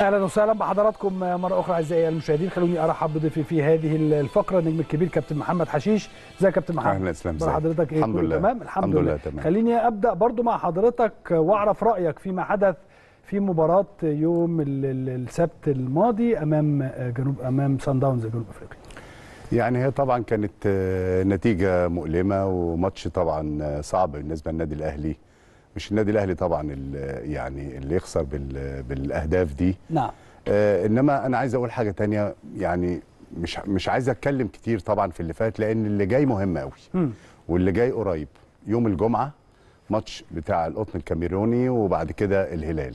اهلا وسهلا بحضراتكم مره اخرى اعزائي المشاهدين خلوني ارحب بضيفي في هذه الفقره النجم الكبير كابتن محمد حشيش ازيك يا كابتن محمد اهلا وسهلا ازي حضرتك ايه الحمد لله تمام الحمد, الحمد لله. لله تمام خليني ابدا برضو مع حضرتك واعرف رايك فيما حدث في مباراه يوم السبت الماضي امام جنوب امام سان داونز جنوب افريقيا يعني هي طبعا كانت آه، نتيجه مؤلمه وماتش طبعا آه، صعب بالنسبه للنادي الاهلي مش النادي الاهلي طبعا اللي يعني اللي يخسر بالاهداف دي نعم آه انما انا عايز اقول حاجه تانية يعني مش مش عايز اتكلم كتير طبعا في اللي فات لان اللي جاي مهم قوي واللي جاي قريب يوم الجمعه ماتش بتاع القطن الكاميروني وبعد كده الهلال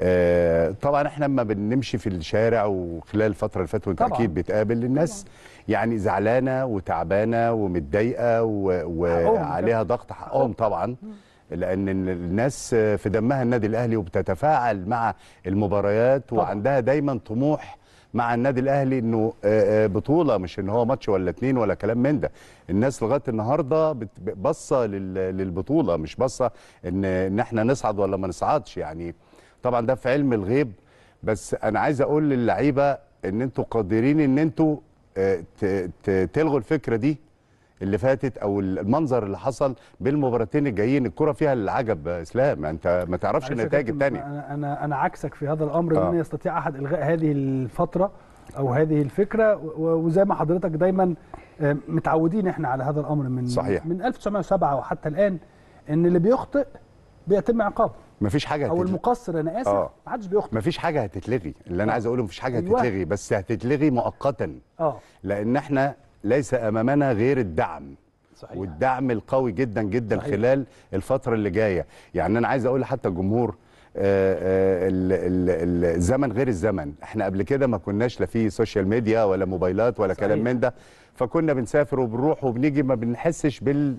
آه طبعا احنا لما بنمشي في الشارع وخلال الفتره اللي فاتت اكيد بتقابل الناس طبعا. يعني زعلانه وتعبانه ومتضايقه وعليها ضغط حقهم طبعا مم. لان الناس في دمها النادي الاهلي وبتتفاعل مع المباريات طبعا. وعندها دايما طموح مع النادي الاهلي انه آه، آه، بطوله مش ان هو ماتش ولا اتنين ولا كلام من ده الناس لغايه النهارده باصه للبطوله مش باصه ان ان احنا نصعد ولا ما نصعدش يعني طبعا ده في علم الغيب بس انا عايز اقول للعيبه ان انتوا قادرين ان انتوا آه، تلغوا الفكره دي اللي فاتت او المنظر اللي حصل بالمباراتين الجايين الكره فيها العجب اسلام انت ما تعرفش النتائج الثانيه انا انا عكسك في هذا الامر آه. ان يستطيع احد الغاء هذه الفتره او هذه الفكره وزي ما حضرتك دايما آه، متعودين احنا على هذا الامر من صحيح. من 1907 وحتى الان ان اللي بيخطئ بيتم عقابه مفيش حاجه هتتلغي. او المقصر انا اسف آه. محدش بيخطئ مفيش حاجه هتتلغي اللي انا آه. عايز اقوله مفيش حاجه أيوة. هتتلغي بس هتتلغي مؤقتا اه لان احنا ليس امامنا غير الدعم صحيح. والدعم القوي جدا جدا صحيح. خلال الفتره اللي جايه يعني انا عايز اقول حتى الجمهور آه، آه، الزمن غير الزمن احنا قبل كده ما كناش لا في سوشيال ميديا ولا موبايلات ولا صحيح. كلام من ده فكنا بنسافر وبنروح وبنيجي ما بنحسش بال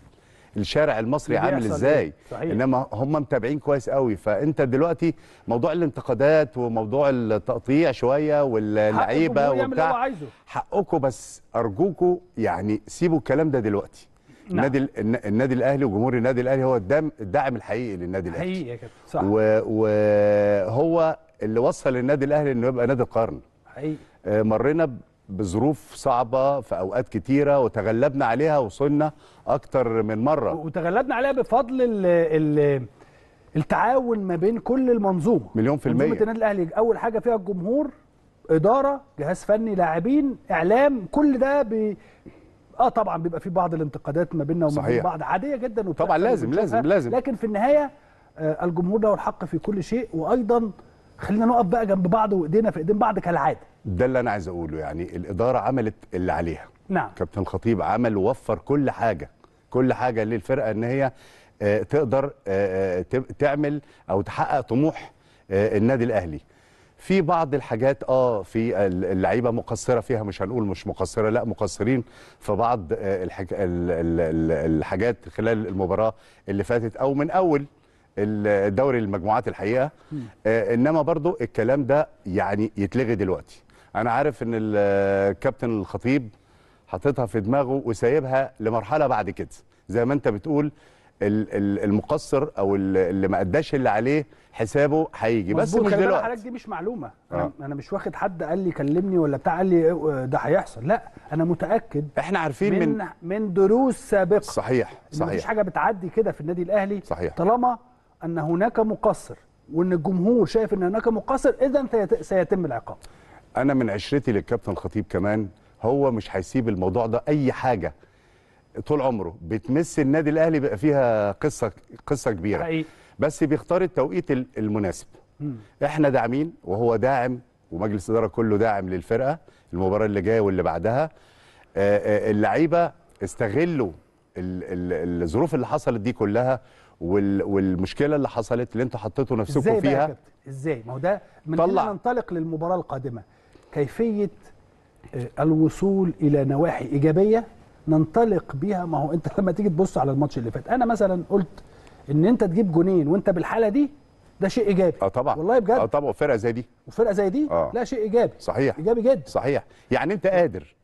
الشارع المصري عامل ازاي إيه؟ صحيح. انما هم متابعين كويس قوي فانت دلوقتي موضوع الانتقادات وموضوع التقطيع شويه واللعيبه وبتاع حقكم بس ارجوكم يعني سيبوا الكلام ده دلوقتي نعم. النادي النادي الاهلي وجمهور النادي الاهلي هو الدعم الدعم الحقيقي للنادي الاهلي حقيقي يا كابتن وهو اللي وصل النادي الاهلي انه يبقى نادي القرن حقيقي آه، مرينا بظروف صعبه في اوقات كتيره وتغلبنا عليها وصلنا اكتر من مره وتغلبنا عليها بفضل الـ الـ التعاون ما بين كل المنظومه مليون في المية منظومه النادي الاهلي اول حاجه فيها الجمهور اداره جهاز فني لاعبين اعلام كل ده بي... اه طبعا بيبقى في بعض الانتقادات ما بيننا وما بين بعض عاديه جدا طبعا لازم لازم لازم لكن في النهايه آه الجمهور له الحق في كل شيء وايضا خلينا نقف بقى جنب بعض وايدينا في ايدين بعض كالعاده ده اللي انا عايز اقوله يعني الاداره عملت اللي عليها نعم كابتن خطيب عمل ووفر كل حاجه كل حاجه للفرقه ان هي آه، تقدر آه، آه، تعمل او تحقق طموح النادي الاهلي في بعض الحاجات اه في اللعيبه مقصره فيها مش هنقول مش مقصره لا مقصرين في بعض الحاجات خلال المباراه اللي فاتت او من اول الدوري المجموعات الحقيقه آه، انما برضو الكلام ده يعني يتلغي دلوقتي انا عارف ان الكابتن الخطيب حاططها في دماغه وسايبها لمرحله بعد كده زي ما انت بتقول المقصر او اللي ما اداش اللي عليه حسابه هيجي بس مش دلوقتي حضرتك دي مش معلومه آه. انا مش واخد حد قال لي كلمني ولا بتاع قال لي آه، ده هيحصل لا انا متاكد احنا عارفين من من, من دروس سابقه صحيح صحيح مفيش حاجه بتعدي كده في النادي الاهلي صحيح طالما ان هناك مقصر وان الجمهور شايف ان هناك مقصر اذا سيتم العقاب انا من عشرتي للكابتن الخطيب كمان هو مش هيسيب الموضوع ده اي حاجه طول عمره بتمس النادي الاهلي بقى فيها قصه قصه كبيره حقيقي. بس بيختار التوقيت المناسب م. احنا داعمين وهو داعم ومجلس الاداره كله داعم للفرقه المباراه اللي جايه واللي بعدها آه، آه، اللعيبه استغلوا الظروف اللي حصلت دي كلها وال... والمشكله اللي حصلت اللي انتوا حطيتوا نفسكم إزاي فيها بقى ازاي ما هو ده من طلع... هنا ننطلق للمباراه القادمه كيفيه آه، الوصول الى نواحي ايجابيه ننطلق بيها ما هو انت لما تيجي تبص على الماتش اللي فات انا مثلا قلت ان انت تجيب جونين وانت بالحاله دي ده شيء ايجابي اه طبعا والله بجد اه طبعا وفرقه زي دي وفرقه زي دي آه. لا شيء ايجابي صحيح ايجابي جدا صحيح يعني انت قادر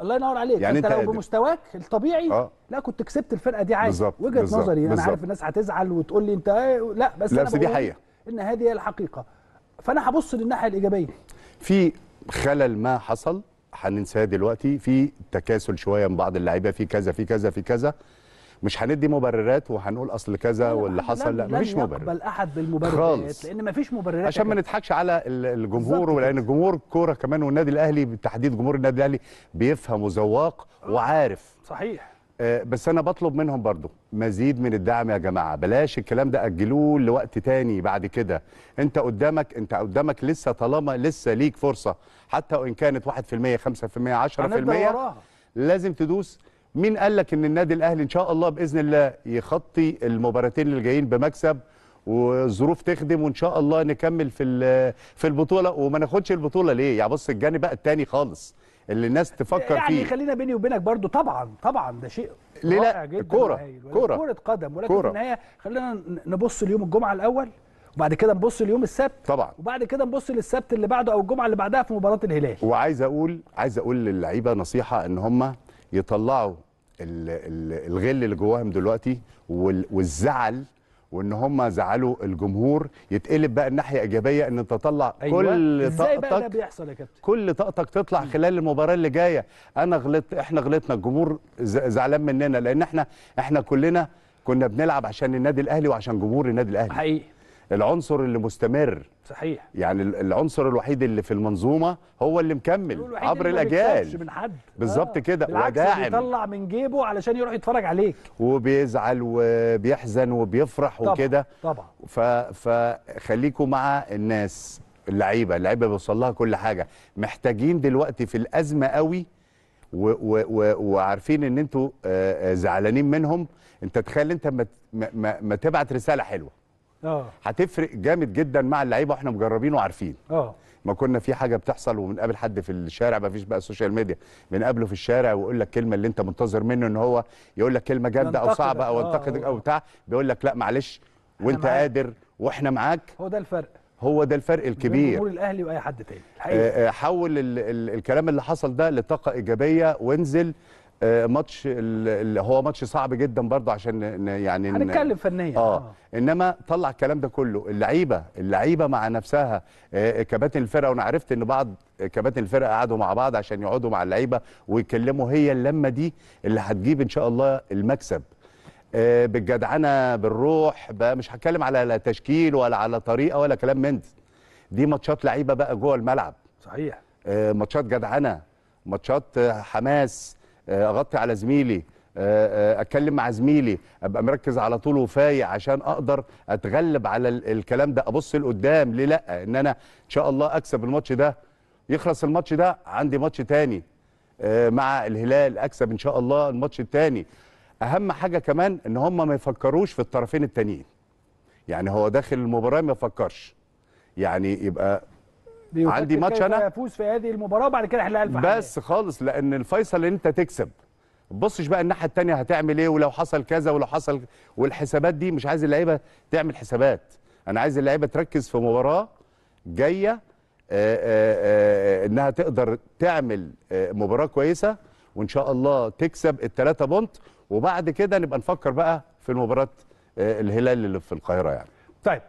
الله ينور عليك يعني انت, انت لو بمستواك الطبيعي آه. لا كنت كسبت الفرقه دي عادي وجهه نظري انا عارف الناس هتزعل وتقول لي انت لا بس لا بس دي حقيقه ان هذه هي الحقيقه فانا هبص للناحيه الايجابيه في خلل ما حصل هننساه دلوقتي في تكاسل شويه من بعض اللعيبه في كذا في كذا في كذا مش هندي مبررات وهنقول اصل كذا واللي حصل لا مفيش مبرر بل احد بالمبررات خالص لان مفيش مبررات عشان ما نضحكش على الجمهور ولان الجمهور كوره كمان والنادي الاهلي بالتحديد جمهور النادي الاهلي بيفهم وذواق آه، وعارف صحيح آه، بس انا بطلب منهم برضو مزيد من الدعم يا جماعه بلاش الكلام ده اجلوه لوقت تاني بعد كده انت قدامك انت قدامك لسه طالما لسه ليك فرصه حتى وان كانت 1% 5% 10% لازم تدوس مين قال لك ان النادي الاهلي ان شاء الله باذن الله يخطي المباراتين اللي جايين بمكسب والظروف تخدم وان شاء الله نكمل في في البطوله وما ناخدش البطوله ليه يعني بص الجانب بقى الثاني خالص اللي الناس تفكر يعني فيه يعني خلينا بيني وبينك برضو طبعا طبعا ده شيء ليه لا كوره كوره كوره قدم ولكن كرة. في النهايه خلينا نبص ليوم الجمعه الاول وبعد كده نبص ليوم السبت طبعا وبعد كده نبص للسبت اللي بعده او الجمعه اللي بعدها في مباراه الهلال وعايز اقول عايز اقول للعيبه نصيحه ان هم يطلعوا الغل اللي جواهم دلوقتي والزعل وان هم زعلوا الجمهور يتقلب بقى الناحيه ايجابيه ان انت تطلع أيوة. كل طاقتك بيحصل يا كابتن كل طاقتك تطلع خلال المباراه اللي جايه انا غلطت احنا غلطنا الجمهور زعلان مننا لان احنا احنا كلنا كنا بنلعب عشان النادي الاهلي وعشان جمهور النادي الاهلي حقيقي العنصر اللي مستمر صحيح يعني العنصر الوحيد اللي في المنظومه هو اللي مكمل عبر اللي الاجيال من حد بالظبط آه. كده وداعم بيطلع من جيبه علشان يروح يتفرج عليك وبيزعل وبيحزن وبيفرح وكده طبعا ف... فخليكوا مع الناس اللعيبه اللعيبه بيوصل لها كل حاجه محتاجين دلوقتي في الازمه قوي و... و... و... وعارفين ان انتوا آه، آه، زعلانين منهم انت تخيل انت ما, ما... ما تبعت رساله حلوه آه. هتفرق جامد جدا مع اللعيبه واحنا مجربين وعارفين اه ما كنا في حاجه بتحصل وبنقابل حد في الشارع ما فيش بقى السوشيال ميديا بنقابله في الشارع ويقول لك كلمه اللي انت منتظر منه ان هو يقول لك كلمه جامده او صعبه او انتقدك آه. او بتاع بيقول لك لا معلش وانت قادر واحنا معاك هو ده الفرق هو ده الفرق الكبير جمهور الاهلي واي حد تاني الحقيقه آه، حول الكلام اللي حصل ده لطاقه ايجابيه وانزل آه، ماتش اللي هو ماتش صعب جدا برضه عشان يعني هنتكلم فنيا آه. اه انما طلع الكلام ده كله اللعيبه اللعيبه مع نفسها آه، كباتن الفرقه وانا عرفت ان بعض كباتن الفرقه قعدوا مع بعض عشان يقعدوا مع اللعيبه ويتكلموا هي اللمه دي اللي هتجيب ان شاء الله المكسب آه، بالجدعنه بالروح بقى مش هتكلم على لا تشكيل ولا على طريقه ولا كلام من دي ماتشات لعيبه بقى جوه الملعب صحيح ماتشات جدعنه ماتشات حماس آه، اغطي على زميلي آه، آه، اتكلم مع زميلي ابقى مركز على طول وفايق عشان اقدر اتغلب على الكلام ده ابص لقدام ليه لا ان انا ان شاء الله اكسب الماتش ده يخلص الماتش ده عندي ماتش تاني مع الهلال اكسب ان شاء الله الماتش التاني اهم حاجه كمان ان هم ما يفكروش في الطرفين التانيين يعني هو داخل المباراه ما يفكرش يعني يبقى عندي ماتش انا يفوز في هذه المباراه بعد كده احلى بس حاجة. خالص لان الفيصل ان انت تكسب بصش بقى الناحيه الثانيه هتعمل ايه ولو حصل كذا ولو حصل والحسابات دي مش عايز اللعيبه تعمل حسابات انا عايز اللعيبه تركز في مباراه جايه آآ آه، آآ آه، آه، انها تقدر تعمل مباراه كويسه وان شاء الله تكسب الثلاثه بونت وبعد كده نبقى نفكر بقى في مباراه الهلال اللي في القاهره يعني طيب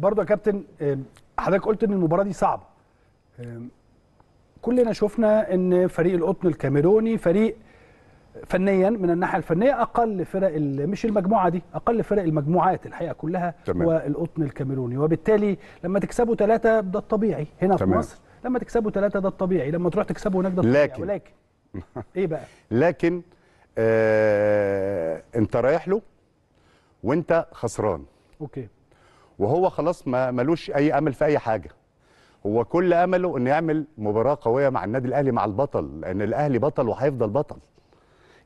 برضه يا كابتن حضرتك قلت ان المباراه دي صعبه كلنا شفنا ان فريق القطن الكاميروني فريق فنيا من الناحيه الفنيه اقل فرق مش المجموعه دي اقل فرق المجموعات الحقيقه كلها تمام. هو القطن الكاميروني وبالتالي لما تكسبوا ثلاثه ده الطبيعي هنا تمام. في مصر لما تكسبوا ثلاثه ده الطبيعي لما تروح تكسبوا هناك ده الطبيعي لكن ولكن ايه بقى لكن آه انت رايح له وانت خسران اوكي وهو خلاص ما ملوش اي امل في اي حاجه هو كل امله انه يعمل مباراه قويه مع النادي الاهلي مع البطل لان الاهلي بطل وهيفضل بطل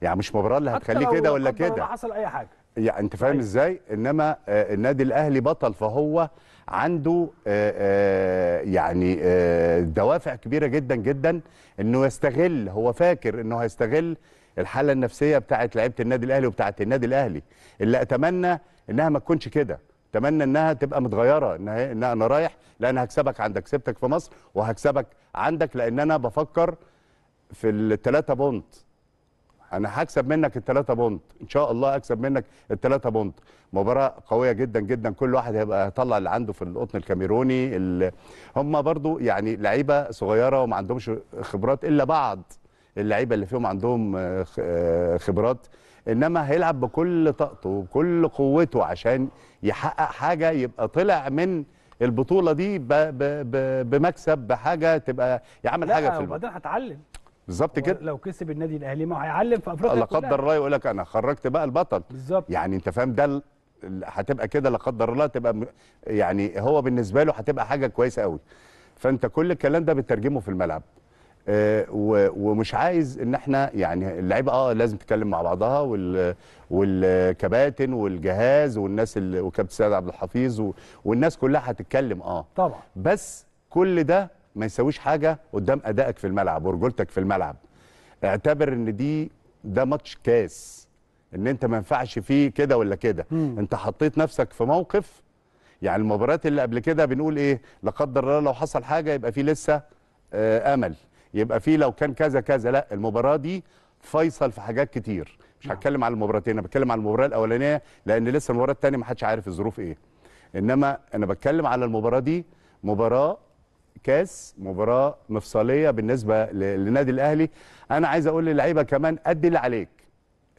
يعني مش مباراه اللي هتخليه كده ولا كده حصل اي حاجه يعني انت فاهم أيوة. ازاي انما آه النادي الاهلي بطل فهو عنده آه آه يعني آه دوافع كبيره جدا جدا انه يستغل هو فاكر انه هيستغل الحاله النفسيه بتاعه لعيبه النادي الاهلي وبتاعه النادي الاهلي اللي اتمنى انها ما تكونش كده اتمنى انها تبقى متغيره ان ان انا رايح لان هكسبك عندك سبتك في مصر وهكسبك عندك لان انا بفكر في الثلاثه بونت انا هكسب منك الثلاثه بونت ان شاء الله اكسب منك الثلاثه بونت مباراه قويه جدا جدا كل واحد هيبقى هيطلع اللي عنده في القطن الكاميروني اللي هم برضو يعني لعيبه صغيره وما عندهمش خبرات الا بعض اللعيبه اللي فيهم عندهم آه، آه، خبرات انما هيلعب بكل طاقته وبكل قوته عشان يحقق حاجه يبقى طلع من البطوله دي بـ بـ بـ بمكسب بحاجه تبقى يعمل حاجه في الماتش وبعدين هتعلم بالظبط كده لو كسب النادي الاهلي ما هيعلم في افريقيا لا قدر الله يقول لك انا خرجت بقى البطل بالظبط يعني انت فاهم ده هتبقى كده لا قدر الله تبقى يعني هو بالنسبه له هتبقى حاجه كويسه قوي فانت كل الكلام ده بترجمه في الملعب آه، ومش عايز ان احنا يعني اللعيبه اه لازم تتكلم مع بعضها وال والكباتن والجهاز والناس اللي وكابتن سيد عبد الحفيظ والناس كلها هتتكلم اه طبعا بس كل ده ما يساويش حاجه قدام ادائك في الملعب ورجولتك في الملعب اعتبر ان دي ده ماتش كاس ان انت ما ينفعش فيه كده ولا كده انت حطيت نفسك في موقف يعني المباريات اللي قبل كده بنقول ايه لا قدر الله لو حصل حاجه يبقى في لسه آه امل يبقى في لو كان كذا كذا لا المباراه دي فيصل في حاجات كتير مش نعم. هتكلم على المباراتين انا بتكلم على المباراه الاولانيه لان لسه المباراه الثانيه ما حدش عارف الظروف ايه انما انا بتكلم على المباراه دي مباراه كاس مباراه مفصليه بالنسبه للنادي الاهلي انا عايز اقول للعيبه كمان قد اللي عليك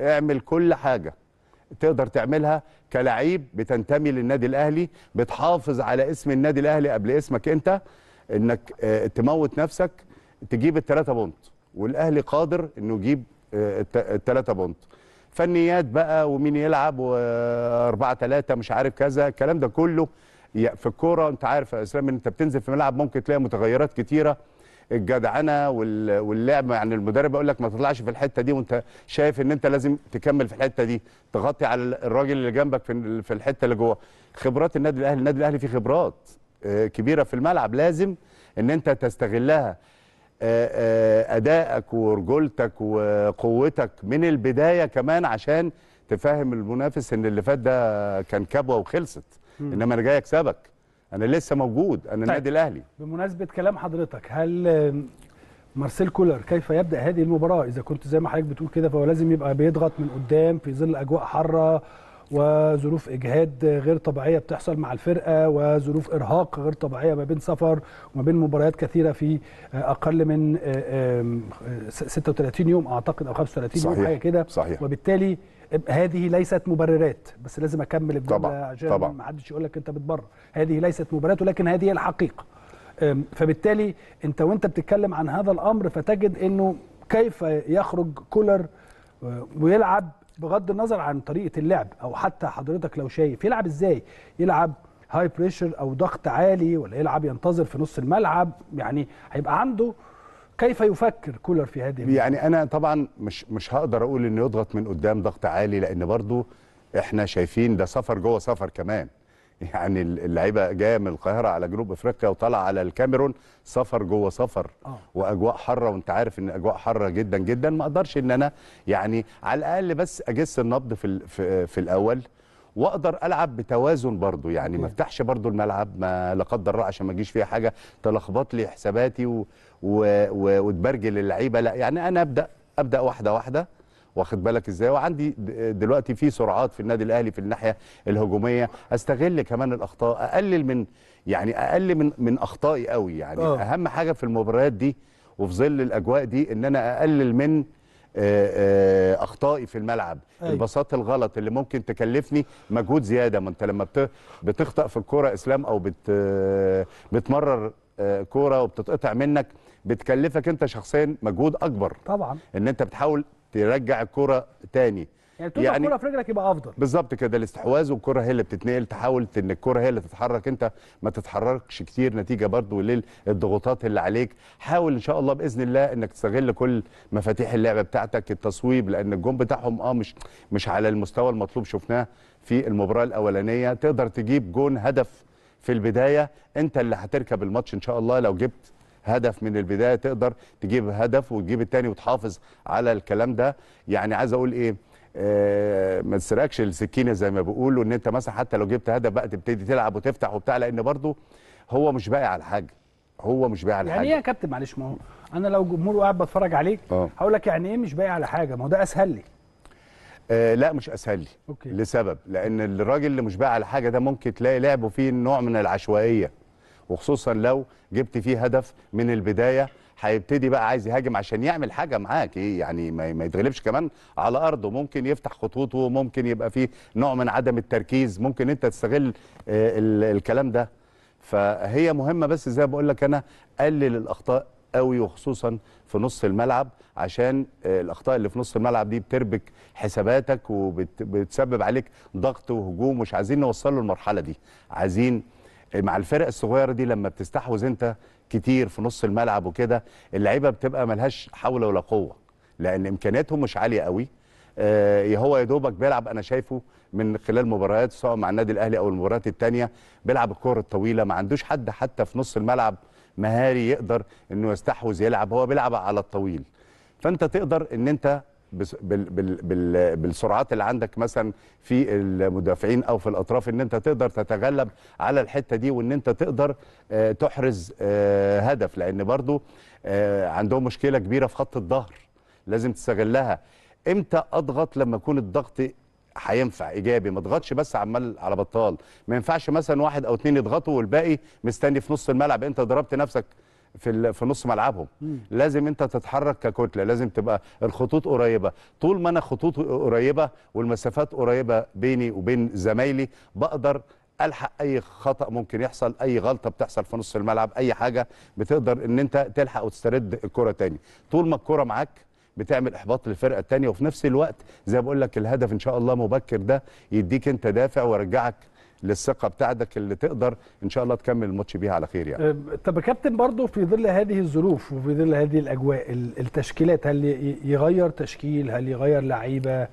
اعمل كل حاجه تقدر تعملها كلعيب بتنتمي للنادي الاهلي بتحافظ على اسم النادي الاهلي قبل اسمك انت انك آه، تموت نفسك تجيب الثلاثه بونت والاهلي قادر انه يجيب آه، الثلاثه بونت فنيات بقى ومين يلعب و4 3 مش عارف كذا الكلام ده كله في الكوره انت عارف يا اسلام انت بتنزل في ملعب ممكن تلاقي متغيرات كتيره الجدعنه واللعب يعني المدرب يقول لك ما تطلعش في الحته دي وانت شايف ان انت لازم تكمل في الحته دي تغطي على الراجل اللي جنبك في في الحته اللي جوه خبرات النادي الاهلي النادي الاهلي فيه خبرات آه، كبيره في الملعب لازم ان انت تستغلها آه، آه، ادائك ورجولتك وقوتك من البدايه كمان عشان تفهم المنافس ان اللي فات ده كان كبوه وخلصت انما انا جاي اكسبك انا لسه موجود انا طيب. النادي الاهلي بمناسبه كلام حضرتك هل مارسيل كولر كيف يبدا هذه المباراه اذا كنت زي ما حضرتك بتقول كده فهو لازم يبقى بيضغط من قدام في ظل اجواء حاره وظروف اجهاد غير طبيعيه بتحصل مع الفرقه وظروف ارهاق غير طبيعيه ما بين سفر وما بين مباريات كثيره في اقل من 36 آه، آه، يوم اعتقد او 35 صحيح. يوم حاجه كده وبالتالي هذه ليست مبررات بس لازم اكمل الجمله طبعا عشان ما حدش يقول لك انت بتبرر هذه ليست مبررات ولكن هذه الحقيقه فبالتالي انت وانت بتتكلم عن هذا الامر فتجد انه كيف يخرج كولر آه، ويلعب بغض النظر عن طريقه اللعب او حتى حضرتك لو شايف يلعب ازاي يلعب هاي بريشر او ضغط عالي ولا يلعب ينتظر في نص الملعب يعني هيبقى عنده كيف يفكر كولر في هذه يعني انا طبعا مش مش هقدر اقول انه يضغط من قدام ضغط عالي لان برضو احنا شايفين ده سفر جوه سفر كمان يعني اللعيبه جايه من القاهره على جنوب افريقيا وطالعه على الكاميرون سفر جوه سفر آه. واجواء حاره وانت عارف ان اجواء حاره جدا جدا ما اقدرش ان انا يعني على الاقل بس اجس النبض في في, في الاول واقدر العب بتوازن برضو يعني ما افتحش برضو الملعب ما لا قدر الله عشان ما اجيش فيها حاجه تلخبط لي حساباتي و... و... وتبرجل اللعيبه لا يعني انا ابدا ابدا واحده واحده واخد بالك ازاي وعندي دلوقتي في سرعات في النادي الاهلي في الناحيه الهجوميه استغل كمان الاخطاء اقلل من يعني اقل من من اخطائي قوي يعني أوه. اهم حاجه في المباريات دي وفي ظل الاجواء دي ان انا اقلل من اخطائي في الملعب أي. أيوه. البساط الغلط اللي ممكن تكلفني مجهود زياده ما انت لما بتخطا في الكوره اسلام او بت بتمرر كوره وبتتقطع منك بتكلفك انت شخصيا مجهود اكبر طبعا ان انت بتحاول ترجع الكره تاني يعني يعني الكره في رجلك يبقى افضل بالظبط كده الاستحواذ والكره هي اللي بتتنقل تحاول ان الكره هي اللي تتحرك انت ما تتحركش كتير نتيجه برضو للضغوطات اللي عليك حاول ان شاء الله باذن الله انك تستغل كل مفاتيح اللعبه بتاعتك التصويب لان الجون بتاعهم اه مش مش على المستوى المطلوب شفناه في المباراه الاولانيه تقدر تجيب جون هدف في البدايه انت اللي هتركب الماتش ان شاء الله لو جبت هدف من البدايه تقدر تجيب هدف وتجيب الثاني وتحافظ على الكلام ده يعني عايز اقول ايه آه ما تسرقش السكينه زي ما بيقولوا ان انت مثلا حتى لو جبت هدف بقى تبتدي تلعب وتفتح وبتاع لان برضه هو مش باقي على حاجه هو مش باقي على يعني حاجه يعني ايه يا كابتن معلش ما هو انا لو جمهور وقاعد بتفرج عليك آه. هقول لك يعني ايه مش باقي على حاجه ما هو ده اسهل لي آه لا مش اسهل لي أوكي. لسبب لان الراجل اللي مش باقي على حاجه ده ممكن تلاقي لعبه فيه نوع من العشوائيه وخصوصا لو جبت فيه هدف من البدايه هيبتدي بقى عايز يهاجم عشان يعمل حاجه معاك ايه يعني ما يتغلبش كمان على ارضه ممكن يفتح خطوطه ممكن يبقى فيه نوع من عدم التركيز ممكن انت تستغل آه، الكلام ده فهي مهمه بس زي ما بقول لك انا قلل الاخطاء قوي وخصوصا في نص الملعب عشان آه، الاخطاء اللي في نص الملعب دي بتربك حساباتك وبتسبب عليك ضغط وهجوم مش عايزين نوصل له المرحله دي عايزين مع الفرق الصغيره دي لما بتستحوذ انت كتير في نص الملعب وكده اللعيبه بتبقى ملهاش حول ولا قوه لان امكانياتهم مش عاليه قوي آه هو يا دوبك بيلعب انا شايفه من خلال مباريات سواء مع النادي الاهلي او المباريات الثانيه بيلعب الكوره الطويله ما عندوش حد حتى في نص الملعب مهاري يقدر انه يستحوذ يلعب هو بيلعب على الطويل فانت تقدر ان انت بالسرعات اللي عندك مثلا في المدافعين او في الاطراف ان انت تقدر تتغلب على الحته دي وان انت تقدر آه، تحرز آه، هدف لان برضو آه، عندهم مشكله كبيره في خط الظهر لازم تستغلها امتى اضغط لما يكون الضغط هينفع ايجابي ما اضغطش بس عمال على بطال ما ينفعش مثلا واحد او اتنين يضغطوا والباقي مستني في نص الملعب انت ضربت نفسك في في نص ملعبهم مم. لازم انت تتحرك ككتله لازم تبقى الخطوط قريبه طول ما انا خطوط قريبه والمسافات قريبه بيني وبين زمايلي بقدر الحق اي خطا ممكن يحصل اي غلطه بتحصل في نص الملعب اي حاجه بتقدر ان انت تلحق وتسترد الكره تاني طول ما الكره معاك بتعمل احباط للفرقه الثانيه وفي نفس الوقت زي ما بقول لك الهدف ان شاء الله مبكر ده يديك انت دافع ويرجعك للثقه بتاعتك اللي تقدر ان شاء الله تكمل الماتش بيها على خير يعني طب يا كابتن برضه في ظل هذه الظروف وفي ظل هذه الاجواء التشكيلات هل يغير تشكيل هل يغير لعيبه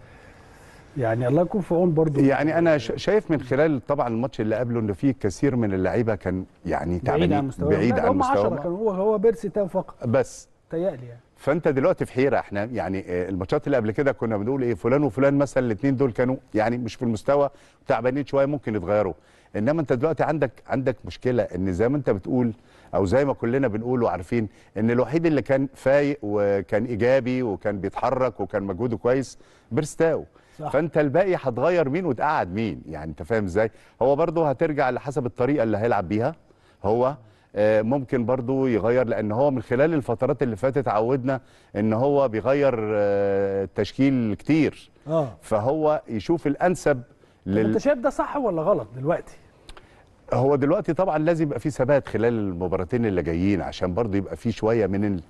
يعني الله يكون في عون برضه يعني انا شايف من خلال طبعا الماتش اللي قبله ان في كثير من اللعيبه كان يعني تعبانين بعيد عن مستواهم بعيد عن مستواهم هو هو بيرسي فقط بس تيألي يعني فانت دلوقتي في حيره احنا يعني آه، الماتشات اللي قبل كده كنا بنقول ايه فلان وفلان مثلا الاثنين دول كانوا يعني مش في المستوى تعبانين شويه ممكن يتغيروا انما انت دلوقتي عندك عندك مشكله ان زي ما انت بتقول او زي ما كلنا بنقول وعارفين ان الوحيد اللي كان فايق وكان ايجابي وكان بيتحرك وكان مجهوده كويس بيرستاو صح. فانت الباقي هتغير مين وتقعد مين يعني انت فاهم ازاي هو برضه هترجع لحسب الطريقه اللي هيلعب بيها هو آه، ممكن برضو يغير لان هو من خلال الفترات اللي فاتت عودنا ان هو بيغير التشكيل آه، كتير آه. فهو يشوف الانسب لل... انت شايف ده صح ولا غلط دلوقتي هو دلوقتي طبعا لازم يبقى في ثبات خلال المباراتين اللي جايين عشان برضو يبقى في شويه من ال...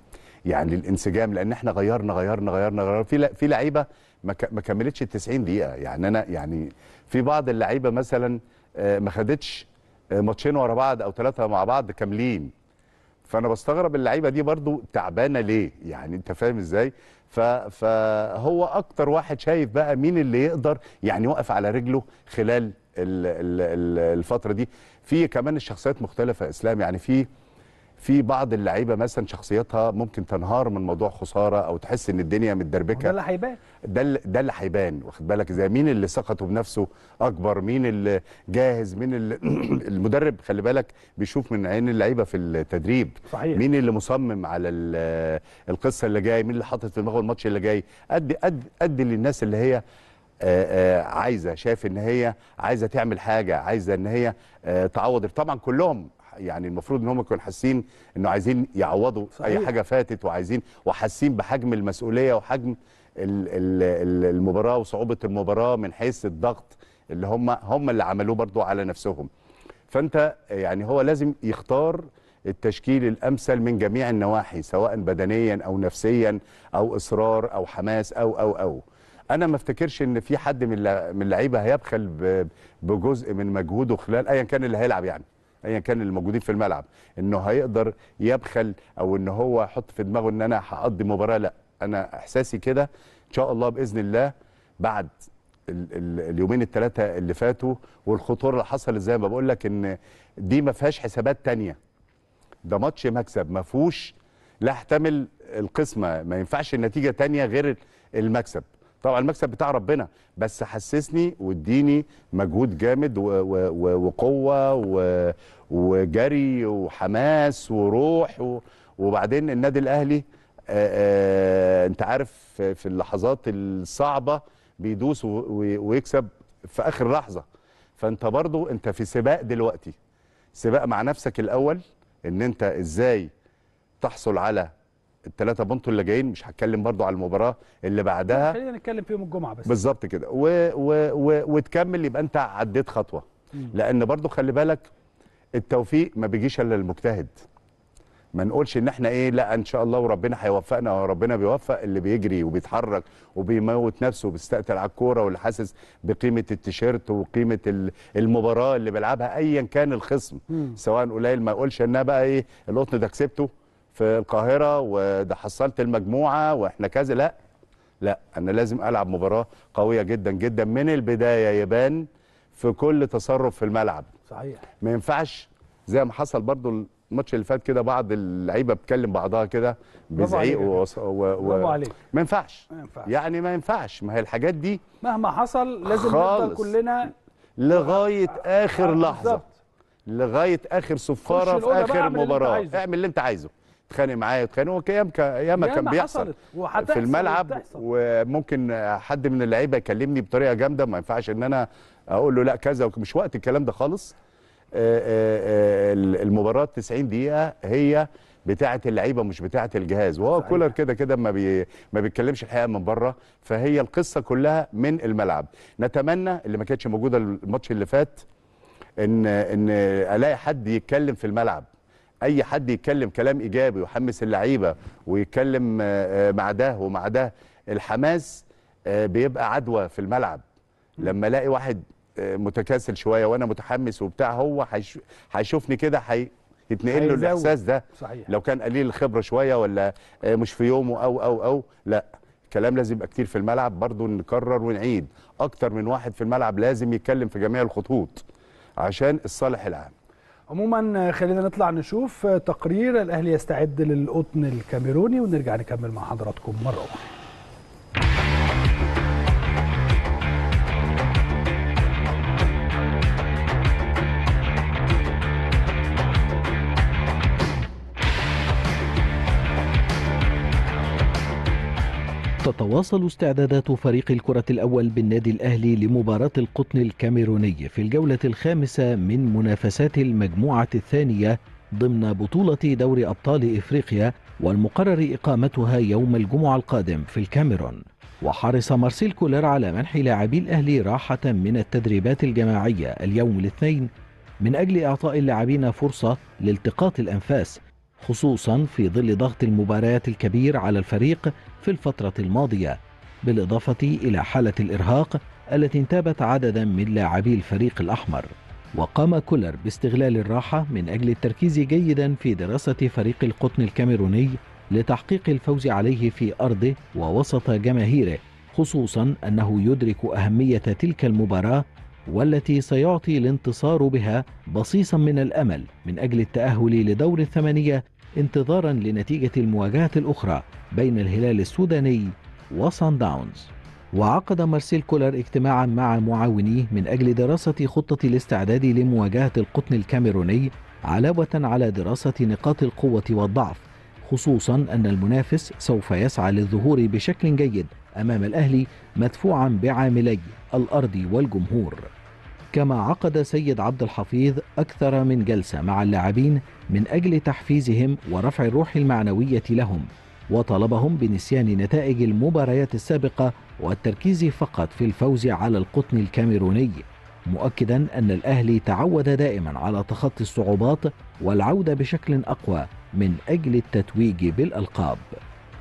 يعني الانسجام لان احنا غيرنا غيرنا غيرنا غيرنا في في لعيبه ما كملتش ال 90 دقيقه يعني انا يعني في بعض اللعيبه مثلا آه، ما خدتش آه، ماتشين ورا بعض او ثلاثه مع بعض كاملين فانا بستغرب اللعيبه دي برضو تعبانه ليه يعني انت فاهم ازاي فهو اكتر واحد شايف بقى مين اللي يقدر يعني وقف على رجله خلال الفتره دي في كمان الشخصيات مختلفه اسلام يعني في في بعض اللعيبه مثلا شخصيتها ممكن تنهار من موضوع خساره او تحس ان الدنيا متدربكه ده اللي هيبان ده ده اللي هيبان واخد بالك ازاي مين اللي ثقته بنفسه اكبر مين اللي جاهز مين اللي المدرب خلي بالك بيشوف من عين اللعيبه في التدريب صحيح. مين اللي مصمم على القصه اللي جاي مين اللي حاطط في دماغه الماتش اللي جاي قد قد قد للناس اللي هي آه، آه، عايزه شايف ان هي عايزه تعمل حاجه عايزه ان هي آه، تعوض طبعا كلهم يعني المفروض ان هم يكونوا حاسين انه عايزين يعوضوا صحيح. اي حاجه فاتت وعايزين وحاسين بحجم المسؤوليه وحجم المباراه وصعوبه المباراه من حيث الضغط اللي هم هم اللي عملوه برضو على نفسهم فانت يعني هو لازم يختار التشكيل الامثل من جميع النواحي سواء بدنيا او نفسيا او اصرار او حماس او او او انا ما افتكرش ان في حد من اللعيبه هيبخل بجزء من مجهوده خلال ايا كان اللي هيلعب يعني ايا كان اللي موجودين في الملعب انه هيقدر يبخل او ان هو يحط في دماغه ان انا هقضي مباراه لا انا احساسي كده ان شاء الله باذن الله بعد اليومين الثلاثه اللي فاتوا والخطوره اللي حصلت زي ما بقول لك ان دي ما فيهاش حسابات ثانيه ده ماتش مكسب ما فيهوش لا احتمل القسمه ما ينفعش النتيجه ثانيه غير المكسب طبعا المكسب بتاع ربنا بس حسسني واديني مجهود جامد وقوه وجري وحماس وروح وبعدين النادي الاهلي انت عارف في اللحظات الصعبه بيدوس ويكسب في اخر لحظه فانت برضو انت في سباق دلوقتي سباق مع نفسك الاول ان انت ازاي تحصل على الثلاثه بونتو اللي جايين مش هتكلم برضو على المباراه اللي بعدها خلينا نتكلم فيهم الجمعه بس بالظبط كده و... و... و... وتكمل يبقى انت عديت خطوه مم. لان برضو خلي بالك التوفيق ما بيجيش الا للمجتهد ما نقولش ان احنا ايه لا ان شاء الله وربنا هيوفقنا وربنا بيوفق اللي بيجري وبيتحرك وبيموت نفسه وبيستقتل على الكوره واللي حاسس بقيمه التيشيرت وقيمه المباراه اللي بيلعبها ايا كان الخصم م. سواء قليل ما يقولش انها بقى ايه القطن ده كسبته في القاهره وده حصلت المجموعه واحنا كذا لا لا انا لازم العب مباراه قويه جدا جدا من البدايه يبان في كل تصرف في الملعب صحيح ما ينفعش زي ما حصل برضو الماتش اللي فات كده بعض اللعيبه بتكلم بعضها كده بزعيق و... و... و... ما ينفعش يعني ما ينفعش ما هي الحاجات دي مهما حصل لازم نفضل كلنا لغايه اخر لحظه لغايه اخر صفاره في اخر مباراه اعمل اللي انت عايزه اتخانق معايا اتخانق وكيام ياما كان بيحصل في الملعب وممكن حد من اللعيبه يكلمني بطريقه جامده ما ينفعش ان انا اقول له لا كذا مش وقت الكلام ده خالص آه، آه، آه، المباراه 90 دقيقه هي بتاعه اللعيبه مش بتاعه الجهاز وهو كولر كده كده ما بي ما بيتكلمش الحقيقه من بره فهي القصه كلها من الملعب نتمنى اللي ما كانتش موجوده الماتش اللي فات ان ان الاقي حد يتكلم في الملعب اي حد يتكلم كلام ايجابي ويحمس اللعيبه ويتكلم آه، آه، مع ده ومع ده الحماس آه، بيبقى عدوى في الملعب لما الاقي واحد متكاسل شويه وانا متحمس وبتاع هو هيشوفني كده هيتنقل يتنقل له الاحساس ده صحيح. لو كان قليل الخبره شويه ولا مش في يومه او او او لا الكلام لازم يبقى كتير في الملعب برضه نكرر ونعيد اكتر من واحد في الملعب لازم يتكلم في جميع الخطوط عشان الصالح العام عموما خلينا نطلع نشوف تقرير الاهلي يستعد للقطن الكاميروني ونرجع نكمل مع حضراتكم مره اخرى تتواصل استعدادات فريق الكرة الأول بالنادي الأهلي لمباراة القطن الكاميروني في الجولة الخامسة من منافسات المجموعة الثانية ضمن بطولة دوري أبطال إفريقيا والمقرر إقامتها يوم الجمعة القادم في الكاميرون وحرص مارسيل كولر على منح لاعبي الأهلي راحة من التدريبات الجماعية اليوم الاثنين من أجل إعطاء اللاعبين فرصة لالتقاط الأنفاس خصوصا في ظل ضغط المباريات الكبير على الفريق في الفترة الماضية بالإضافة إلى حالة الإرهاق التي انتابت عددا من لاعبي الفريق الأحمر وقام كولر باستغلال الراحة من أجل التركيز جيدا في دراسة فريق القطن الكاميروني لتحقيق الفوز عليه في أرضه ووسط جماهيره خصوصا أنه يدرك أهمية تلك المباراة والتي سيعطي الانتصار بها بصيصا من الأمل من أجل التأهل لدور الثمانية انتظارا لنتيجة المواجهة الأخرى بين الهلال السوداني وصن داونز وعقد مارسيل كولر اجتماعا مع معاونيه من أجل دراسة خطة الاستعداد لمواجهة القطن الكاميروني علاوة على دراسة نقاط القوة والضعف خصوصا أن المنافس سوف يسعى للظهور بشكل جيد أمام الأهلي مدفوعا بعاملي الأرض والجمهور كما عقد سيد عبد الحفيظ أكثر من جلسة مع اللاعبين من أجل تحفيزهم ورفع الروح المعنوية لهم وطلبهم بنسيان نتائج المباريات السابقة والتركيز فقط في الفوز على القطن الكاميروني مؤكدا أن الأهلي تعود دائما على تخطي الصعوبات والعودة بشكل أقوى من أجل التتويج بالألقاب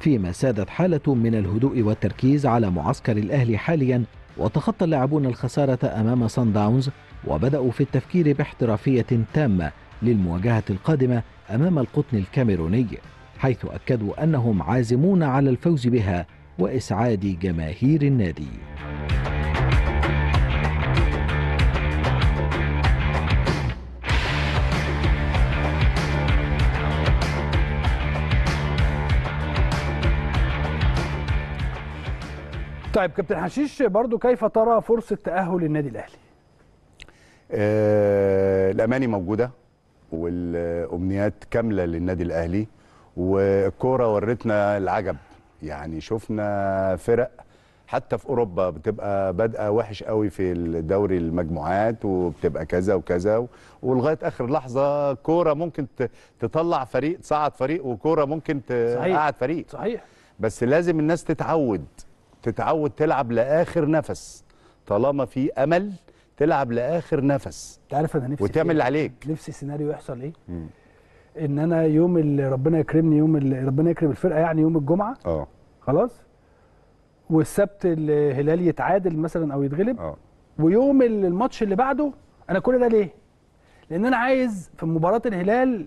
فيما سادت حالة من الهدوء والتركيز على معسكر الأهلي حاليا وتخطى اللاعبون الخسارة أمام سان داونز وبدأوا في التفكير باحترافية تامة للمواجهة القادمة أمام القطن الكاميروني حيث أكدوا أنهم عازمون على الفوز بها وإسعاد جماهير النادي طيب كابتن حشيش برضو كيف ترى فرصه تاهل النادي الاهلي آه الاماني موجوده والامنيات كامله للنادي الاهلي والكوره ورتنا العجب يعني شفنا فرق حتى في اوروبا بتبقى بادئه وحش قوي في الدوري المجموعات وبتبقى كذا وكذا ولغايه اخر لحظه كوره ممكن تطلع فريق تصعد فريق وكوره ممكن تقعد فريق صحيح بس لازم الناس تتعود تتعود تلعب لاخر نفس طالما في امل تلعب لاخر نفس انت عارف انا نفسي وتعمل إيه؟ اللي عليك نفسي سيناريو يحصل ايه مم. ان انا يوم اللي ربنا يكرمني يوم اللي ربنا يكرم الفرقه يعني يوم الجمعه اه خلاص والسبت الهلال يتعادل مثلا او يتغلب اه ويوم الماتش اللي بعده انا كل ده ليه لان انا عايز في مباراه الهلال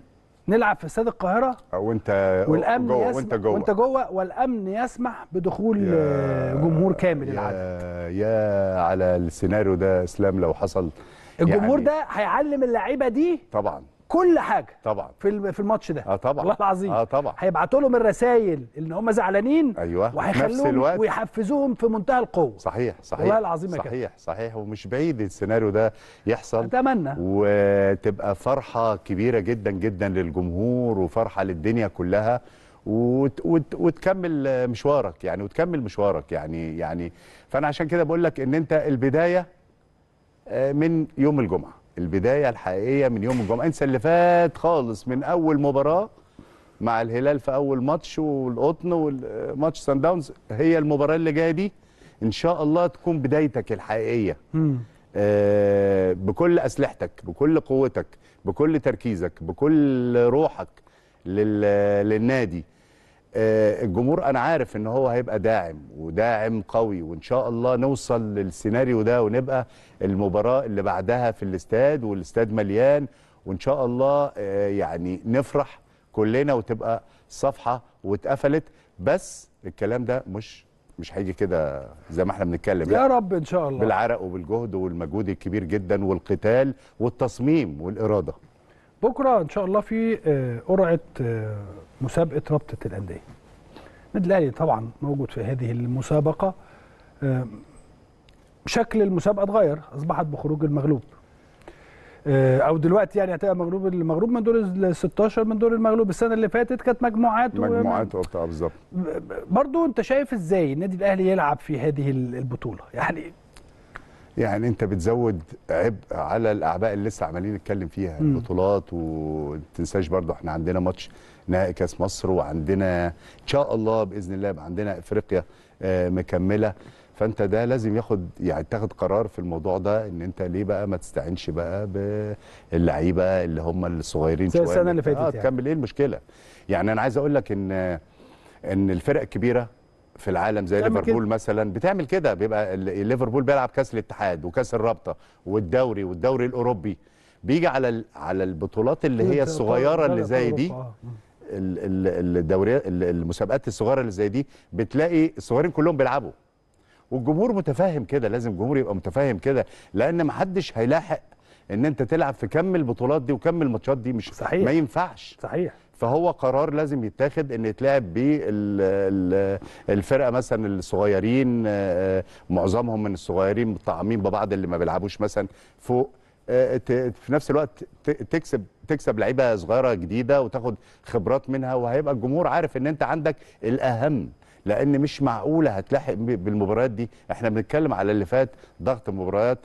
نلعب في استاد القاهره وانت والامن جوه يسمح وانت جوه وانت جوه والامن يسمح بدخول جمهور كامل يا العدد يا على السيناريو ده اسلام لو حصل الجمهور يعني ده هيعلم اللعيبه دي طبعا كل حاجه طبعا في في الماتش ده اه طبعا والله العظيم اه طبعا هيبعتوا لهم الرسائل ان هم زعلانين ايوه وهيخلوهم ويحفزوهم في منتهى القوه صحيح صحيح والله العظيم صحيح صحيح, صحيح ومش بعيد السيناريو ده يحصل اتمنى وتبقى فرحه كبيره جدا جدا للجمهور وفرحه للدنيا كلها وت وت وتكمل مشوارك يعني وتكمل مشوارك يعني يعني فانا عشان كده بقول لك ان انت البدايه آه، من يوم الجمعه البدايه الحقيقيه من يوم الجمعه انسى اللي فات خالص من اول مباراه مع الهلال في اول ماتش والقطن والماتش سان داونز هي المباراه اللي جايه دي ان شاء الله تكون بدايتك الحقيقيه آه بكل اسلحتك بكل قوتك بكل تركيزك بكل روحك للنادي آه، الجمهور انا عارف ان هو هيبقى داعم وداعم قوي وان شاء الله نوصل للسيناريو ده ونبقى المباراه اللي بعدها في الاستاد والاستاد مليان وان شاء الله آه، يعني نفرح كلنا وتبقى صفحه واتقفلت بس الكلام ده مش مش هيجي كده زي ما احنا بنتكلم يا رب ان شاء الله بالعرق وبالجهد والمجهود الكبير جدا والقتال والتصميم والاراده بكره ان شاء الله في آه، قرعه آه، مسابقه رابطه الانديه النادي الاهلي طبعا موجود في هذه المسابقه آه، شكل المسابقه اتغير اصبحت بخروج المغلوب او دلوقتي يعني هتبقى مغلوب المغلوب من دور ال 16 من دور المغلوب السنه اللي فاتت كانت مجموعات مجموعات وبتاع بالظبط برضه انت شايف ازاي النادي الاهلي يلعب في هذه البطوله يعني يعني انت بتزود عبء على الاعباء اللي لسه عمالين نتكلم فيها مم. البطولات وتنساش برضه احنا عندنا ماتش نهائي كاس مصر وعندنا ان شاء الله باذن الله يبقى عندنا افريقيا آه، مكمله فانت ده لازم ياخد يعني تاخد قرار في الموضوع ده ان انت ليه بقى ما تستعينش بقى باللعيبه اللي هم الصغيرين زي السنه اللي فاتت آه يعني تكمل ايه المشكله يعني انا عايز اقول لك ان ان الفرق الكبيره في العالم زي ليفربول مثلا بتعمل كده بيبقى ليفربول بيلعب كاس الاتحاد وكاس الرابطه والدوري والدوري الاوروبي بيجي على على البطولات اللي هي الصغيره اللي زي دي الدوريات المسابقات الصغيره اللي زي دي بتلاقي الصغيرين كلهم بيلعبوا والجمهور متفاهم كده لازم الجمهور يبقى متفاهم كده لان ما حدش هيلاحق ان انت تلعب في كم البطولات دي وكم الماتشات دي مش صحيح ما ينفعش صحيح فهو قرار لازم يتاخد ان يتلعب بالفرقه مثلا الصغيرين آه، آه، معظمهم من الصغيرين متطعمين ببعض اللي ما بيلعبوش مثلا فوق آه، في نفس الوقت تكسب تكسب لعيبه صغيره جديده وتاخد خبرات منها وهيبقى الجمهور عارف ان انت عندك الاهم لان مش معقوله هتلاحق بالمباريات دي احنا بنتكلم على اللي فات ضغط المباريات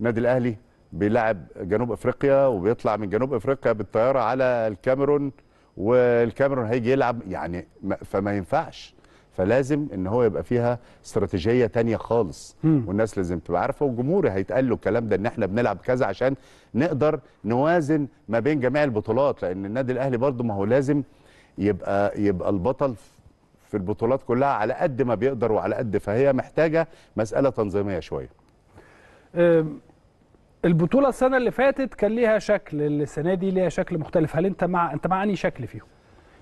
النادي الاهلي بيلعب جنوب افريقيا وبيطلع من جنوب افريقيا بالطياره على الكاميرون والكاميرون هيجي يلعب يعني فما ينفعش فلازم ان هو يبقى فيها استراتيجيه تانية خالص والناس لازم تبقى عارفه والجمهور هيتقال له الكلام ده ان احنا بنلعب كذا عشان نقدر نوازن ما بين جميع البطولات لان النادي الاهلي برضه ما هو لازم يبقى يبقى البطل في البطولات كلها على قد ما بيقدر وعلى قد فهي محتاجه مساله تنظيميه شويه البطوله السنه اللي فاتت كان ليها شكل السنه دي ليها شكل مختلف هل انت مع انت مع انهي شكل فيهم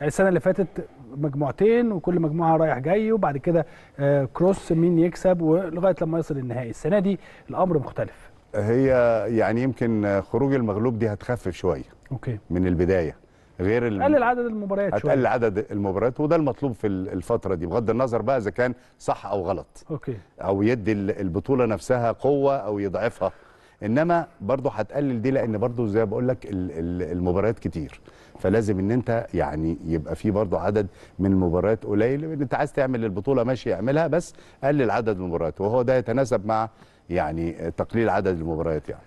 يعني السنه اللي فاتت مجموعتين وكل مجموعه رايح جاي وبعد كده آه، كروس مين يكسب ولغايه لما يصل النهائي السنه دي الامر مختلف هي يعني يمكن خروج المغلوب دي هتخفف شويه اوكي من البدايه غير الم... قلل عدد المباريات شويه هتقلل عدد المباريات وده المطلوب في الفتره دي بغض النظر بقى اذا كان صح او غلط اوكي او يدي البطوله نفسها قوه او يضعفها انما برضه هتقلل دي لان برضه زي بقول لك المباريات كتير فلازم ان انت يعني يبقى في برضه عدد من المباريات قليل انت عايز تعمل البطوله ماشي اعملها بس قلل عدد المباريات وهو ده يتناسب مع يعني تقليل عدد المباريات يعني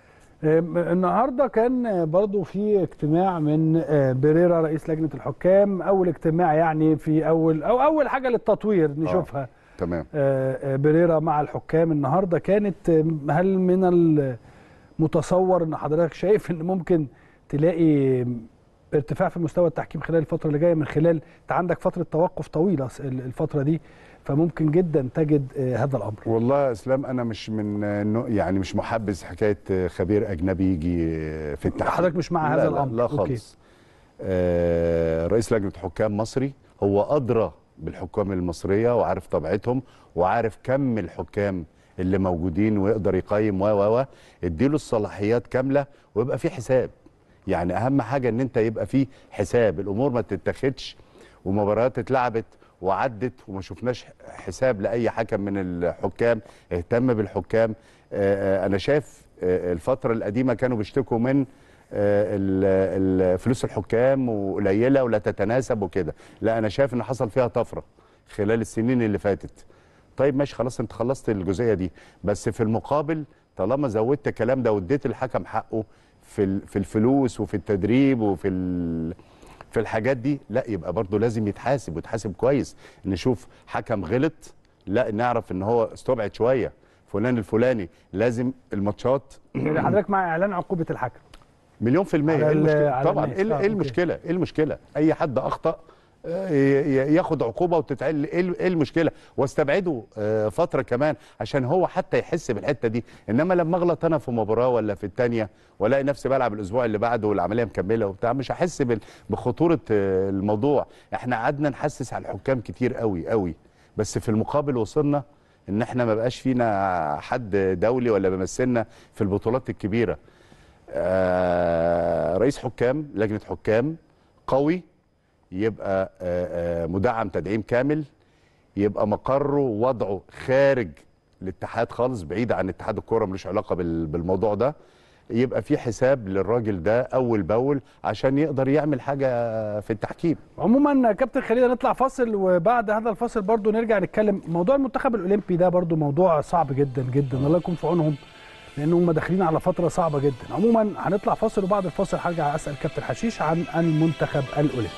النهارده كان برضو في اجتماع من آه، بيريرا رئيس لجنه الحكام اول اجتماع يعني في اول او اول حاجه للتطوير نشوفها آه. تمام بريرا آه، آه، بيريرا مع الحكام النهارده كانت هل من متصور ان حضرتك شايف ان ممكن تلاقي ارتفاع في مستوى التحكيم خلال الفتره اللي جايه من خلال انت عندك فتره توقف طويله الفتره دي فممكن جدا تجد آه، هذا الامر والله يا اسلام انا مش من يعني مش محبذ حكايه آه، خبير اجنبي يجي آه، في التحكيم حضرتك مش مع هذا لا الامر لا, لا خالص رئيس لجنه حكام مصري هو ادرى بالحكام المصريه وعارف طبيعتهم وعارف كم الحكام اللي موجودين ويقدر يقيم و و و اديله الصلاحيات كامله ويبقى في حساب يعني اهم حاجه ان انت يبقى في حساب الامور ما تتاخدش ومباريات اتلعبت وعدت وما شفناش حساب لاي حكم من الحكام اهتم بالحكام آه، آه، انا شايف آه، الفتره القديمه كانوا بيشتكوا من فلوس الحكام وقليله ولا تتناسب وكده لا انا شايف ان حصل فيها طفره خلال السنين اللي فاتت طيب ماشي خلاص انت خلصت الجزئيه دي بس في المقابل طالما زودت الكلام ده واديت الحكم حقه في في الفلوس وفي التدريب وفي في الحاجات دي لا يبقى برضه لازم يتحاسب ويتحاسب كويس نشوف حكم غلط لا نعرف ان هو استبعد شويه فلان الفلاني لازم الماتشات حضرتك مع اعلان عقوبه الحكم مليون في المية إيه المشكلة؟ طبعا ايه المشكلة؟ ايه المشكلة؟ أي حد أخطأ آه، ياخد عقوبه وتتعل إيه, ايه المشكله واستبعده آه، فتره كمان عشان هو حتى يحس بالحته دي انما لما اغلط انا في مباراه ولا في الثانيه والاقي نفسي بلعب الاسبوع اللي بعده والعمليه مكمله وبتاع مش هحس بخطوره آه، الموضوع احنا قعدنا نحسس على الحكام كتير قوي قوي بس في المقابل وصلنا ان احنا ما بقاش فينا حد دولي ولا بيمثلنا في البطولات الكبيره رئيس حكام لجنه حكام قوي يبقى آه، آه، مدعم تدعيم كامل يبقى مقره وضعه خارج الاتحاد خالص بعيد عن اتحاد الكوره ملوش علاقه بالموضوع ده يبقى في حساب للراجل ده اول باول عشان يقدر يعمل حاجه في التحكيم عموما كابتن خليل نطلع فاصل وبعد هذا الفاصل برضو نرجع نتكلم موضوع المنتخب الاولمبي ده برضو موضوع صعب جدا جدا الله يكون في عونهم لان هم داخلين على فتره صعبه جدا عموما هنطلع فاصل وبعد الفاصل هرجع اسال كابتن حشيش عن المنتخب الاولمبي